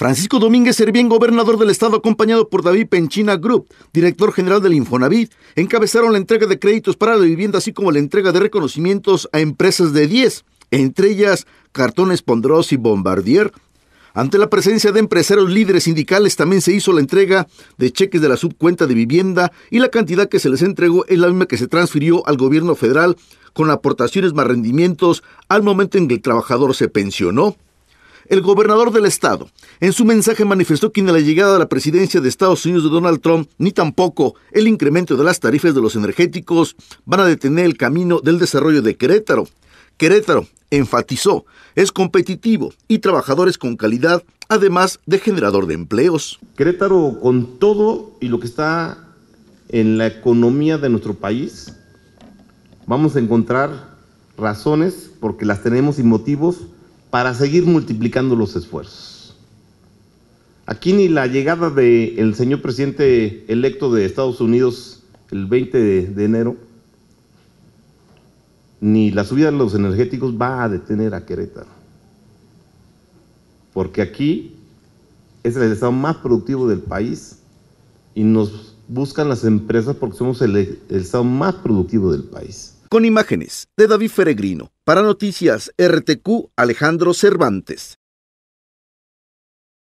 Francisco Domínguez Servién, gobernador del estado, acompañado por David Penchina Group, director general del Infonavit, encabezaron la entrega de créditos para la vivienda, así como la entrega de reconocimientos a empresas de 10, entre ellas Cartones Pondros y Bombardier. Ante la presencia de empresarios líderes sindicales, también se hizo la entrega de cheques de la subcuenta de vivienda y la cantidad que se les entregó es la misma que se transfirió al gobierno federal con aportaciones más rendimientos al momento en que el trabajador se pensionó. El gobernador del estado en su mensaje manifestó que ni la llegada a la presidencia de Estados Unidos de Donald Trump, ni tampoco el incremento de las tarifas de los energéticos van a detener el camino del desarrollo de Querétaro. Querétaro, enfatizó, es competitivo y trabajadores con calidad, además de generador de empleos. Querétaro con todo y lo que está en la economía de nuestro país, vamos a encontrar razones, porque las tenemos y motivos para seguir multiplicando los esfuerzos. Aquí ni la llegada del señor presidente electo de Estados Unidos el 20 de, enero, ni la subida de los energéticos va a detener a Querétaro. Porque aquí es el estado más productivo del país y nos buscan las empresas porque somos el, el estado más productivo del país. Con imágenes de David Feregrino. Para Noticias RTQ, Alejandro Cervantes.